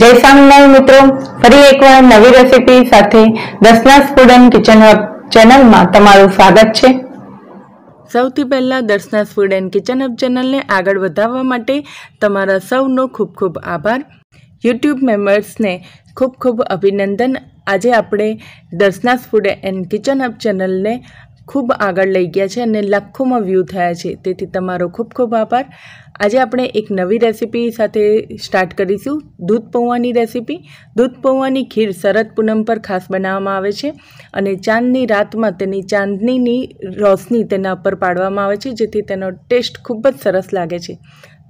જય સ્વામિનારાયણ મિત્રો ફરી એકવાર નવી રેસીપી સાથે દસના સ્ફુડન કિચન ચેનલમાં તમારું સ્વાગત છે સૌથી પહેલાં Darshana food and kitchen hub ચેનલને આગળ વધારવા માટે તમારા સૌનો ખૂબ ખૂબ આભાર યુટ્યુબ મેમ્બર્સને ખૂબ ખૂબ અભિનંદન આજે આપણે Darshana's food and kitchen hub ચેનલને ખૂબ આગળ લઈ ગયા છે અને લાખોમાં વ્યૂ થયા છે તેથી તમારો ખૂબ ખૂબ આભાર આજે આપણે એક નવી રેસીપી સાથે સ્ટાર્ટ કરીશું દૂધ પૌવાની રેસીપી દૂધ પૌવાની ખીર શરદ પૂનમ પર ખાસ બનાવવામાં આવે છે અને ચાંદની રાતમાં તેની ચાંદનીની રોશની તેના ઉપર પાડવામાં આવે છે જેથી તેનો ટેસ્ટ ખૂબ જ સરસ લાગે છે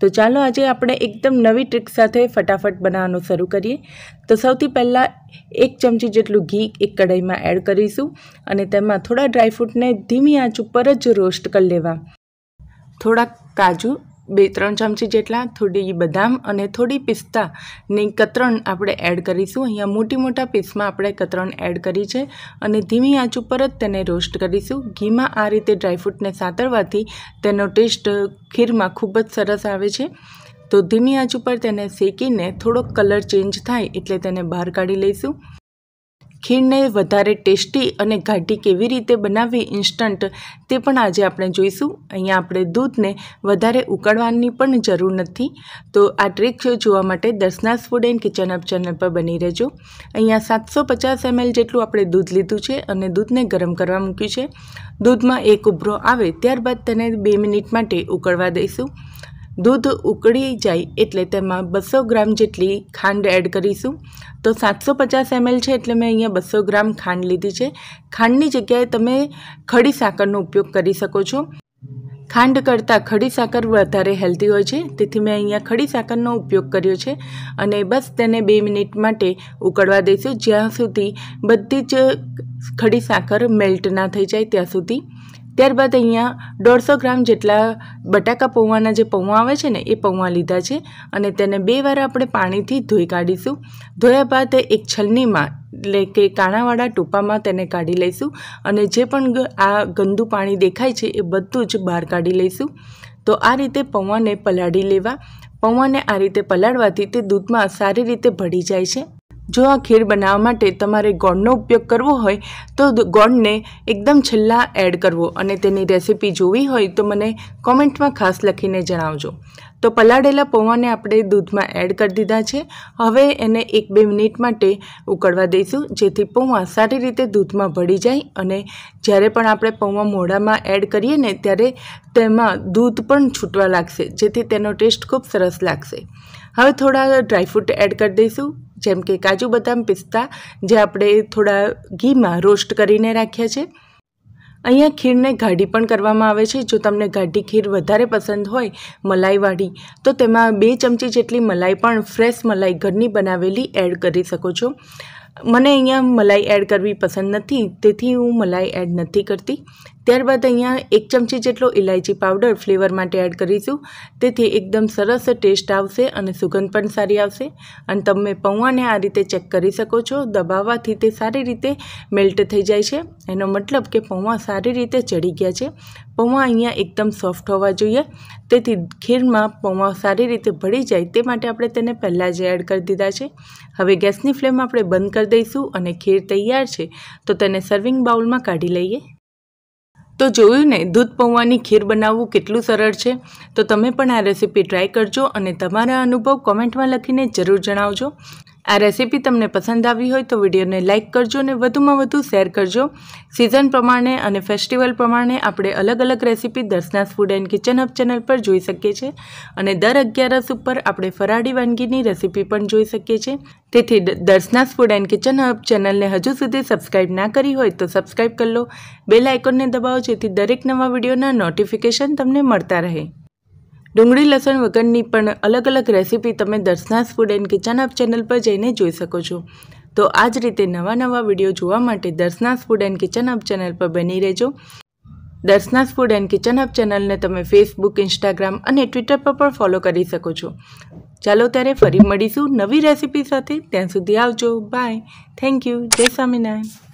તો ચાલો આજે આપણે એકદમ નવી ટ્રીક સાથે ફટાફટ બનાવવાનું શરૂ કરીએ તો સૌથી પહેલાં એક ચમચી જેટલું ઘી એક કઢાઈમાં એડ કરીશું અને તેમાં થોડા ડ્રાયફ્રૂટને ધીમી આંચ ઉપર જ રોસ્ટ કરી લેવા થોડાક કાજુ બે ત્રણ ચમચી જેટલા થોડી બદામ અને થોડી પિસ્તાની કતરણ આપણે એડ કરીશું અહીંયા મોટી મોટા પીસમાં આપણે કતરણ એડ કરી છે અને ધીમી આંચ ઉપર જ તેને રોસ્ટ કરીશું ઘીમાં આ રીતે ડ્રાયફ્રૂટને સાતરવાથી તેનો ટેસ્ટ ખીરમાં ખૂબ જ સરસ આવે છે તો ધીમી આંચ ઉપર તેને શેકીને થોડોક કલર ચેન્જ થાય એટલે તેને બહાર કાઢી લઈશું ખીરને વધારે ટેસ્ટી અને ઘાટી કેવી રીતે બનાવવી ઇન્સ્ટન્ટ તે પણ આજે આપણે જોઈશું અહીંયા આપણે દૂધને વધારે ઉકળવાની પણ જરૂર નથી તો આ ટ્રીક જોવા માટે Darshana's food and kitchen hub channel પર બની રહેજો અહીંયા સાતસો પચાસ એમએલ જેટલું આપણે દૂધ લીધું છે અને દૂધને ગરમ કરવા મૂક્યું છે દૂધમાં એક ઉભરો આવે ત્યારબાદ તેને બે મિનિટ માટે ઉકળવા દઈશું દૂધ ઉકળી જાય એટલે તેમાં બસો ગ્રામ જેટલી ખાંડ એડ કરીશું તો સાતસો પચાસ એમએલ છે એટલે મેં અહીંયા બસો ગ્રામ ખાંડ લીધી છે ખાંડની જગ્યાએ તમે ખડી સાકરનો ઉપયોગ કરી શકો છો ખાંડ કરતાં ખડી સાકર વધારે હેલ્ધી હોય છે તેથી મેં અહીંયા ખડી સાકરનો ઉપયોગ કર્યો છે અને બસ તેને બે મિનિટ માટે ઉકળવા દઈશું જ્યાં સુધી બધી જ ખડી સાકર મેલ્ટ ના થઈ જાય ત્યાં સુધી ત્યારબાદ અહીંયા દોઢસો ગ્રામ જેટલા બટાકા પૌવાના જે પૌવા આવે છે ને એ પૌવા લીધા છે અને તેને બે વાર આપણે પાણીથી ધોઈ કાઢીશું ધોયા બાદ એક છલનીમાં એટલે કે કાણાવાળા ટોપામાં તેને કાઢી લઈશું અને જે પણ આ ગંદુ પાણી દેખાય છે એ બધું જ બહાર કાઢી લઈશું તો આ રીતે પૌવાને પલાળી લેવા પૌવાને આ રીતે પલાળવાથી તે દૂધમાં સારી રીતે ભળી જાય છે જો આ ખીર બનાવવા માટે તમારે ગોળનો ઉપયોગ કરવો હોય તો ગોળને એકદમ છેલ્લા એડ કરવો અને તેની રેસીપી જોવી હોય તો મને કોમેન્ટમાં ખાસ લખીને જણાવજો તો પલાળેલા પૌવાને આપણે દૂધમાં એડ કરી દીધા છે હવે એને એક બે મિનિટ માટે ઉકળવા દઈશું જેથી પૌવા સારી રીતે દૂધમાં ભળી જાય અને જ્યારે પણ આપણે પૌવા મોઢામાં એડ કરીએ ને ત્યારે તેમાં દૂધ પણ છૂટવા લાગશે જેથી તેનો ટેસ્ટ ખૂબ સરસ લાગશે હવે થોડા ડ્રાયફ્રૂટ એડ કરી દઈશું જેમ કે કાજુ બદામ પિસ્તા જે આપણે થોડા ઘીમાં રોસ્ટ કરીને રાખ્યા છે અહીંયા ખીરને ગાઢી પણ કરવામાં આવે છે જો તમને ગાઢી ખીર વધારે પસંદ હોય મલાઈવાળી તો તેમાં બે ચમચી જેટલી મલાઈ પણ ફ્રેશ મલાઈ ઘરની બનાવેલી એડ કરી શકો છો મને અહીંયા મલાઈ એડ કરવી પસંદ નથી તેથી હું મલાઈ એડ નથી કરતી ત્યારબાદ અહીંયા એક ચમચી જેટલો ઇલાયચી પાવડર ફ્લેવર માટે એડ કરીશું તેથી એકદમ સરસ ટેસ્ટ આવશે અને સુગંધ પણ સારી આવશે અને તમે પૌવાને આ રીતે ચેક કરી શકો છો દબાવવાથી તે સારી રીતે મેલ્ટ થઈ જાય છે એનો મતલબ કે પૌવા સારી રીતે ચડી ગયા છે પૌવા અહીંયા એકદમ સોફ્ટ હોવા જોઈએ તેથી ખીરમાં પૌવા સારી રીતે ભળી જાય તે માટે આપણે તેને પહેલાં જ એડ કરી દીધા છે હવે ગેસની ફ્લેમ આપણે બંધ કરી દઈશું અને ખીર તૈયાર છે તો તેને સર્વિંગ બાઉલમાં કાઢી લઈએ તો જોયું ને દૂધ પૌવાની ખીર બનાવવું કેટલું સરળ છે તો તમે પણ આ રેસીપી ટ્રાય કરજો અને તમારા અનુભવ કોમેન્ટમાં લખીને જરૂર જણાવજો આ રેસીપી તમને પસંદ આવી હોય તો વિડીયોને લાઇક કરજો અને વધુમાં વધુ શેર કરજો સિઝન પ્રમાણે અને ફેસ્ટિવલ પ્રમાણે આપણે અલગ અલગ recipe Darshana's food and kitchen hub channel પર જોઈ શકીએ છીએ અને દર અગિયારસ ઉપર આપણે ફરાળી વાનગીની રેસીપી પણ જોઈ શકીએ છીએ તેથી Darshana's food and kitchen hub ચેનલને હજુ સુધી સબસ્ક્રાઇબ ના કરી હોય તો સબસ્ક્રાઇબ કરી લો બેલ આઇકોનને દબાવો જેથી દરેક નવા વિડીયોના નોટિફિકેશન તમને મળતા રહે ડુંગળી લસણ વગરની પણ અલગ અલગ રેસીપી તમે Darshana's food and kitchen hub channel પર જઈને જોઈ શકો છો તો આ જ રીતે નવા નવા વિડીયો જોવા માટે Darshana's food and kitchen hub channel પર બની રહેજો Darshana's food and kitchen hub ચેનલને તમે ફેસબુક ઇન્સ્ટાગ્રામ અને ટ્વિટર પર પણ ફોલો કરી શકો છો ચાલો ત્યારે ફરી મળીશું નવી રેસીપી સાથે ત્યાં સુધી આવજો બાય થેન્ક યુ જય સ્વામિનારાયણ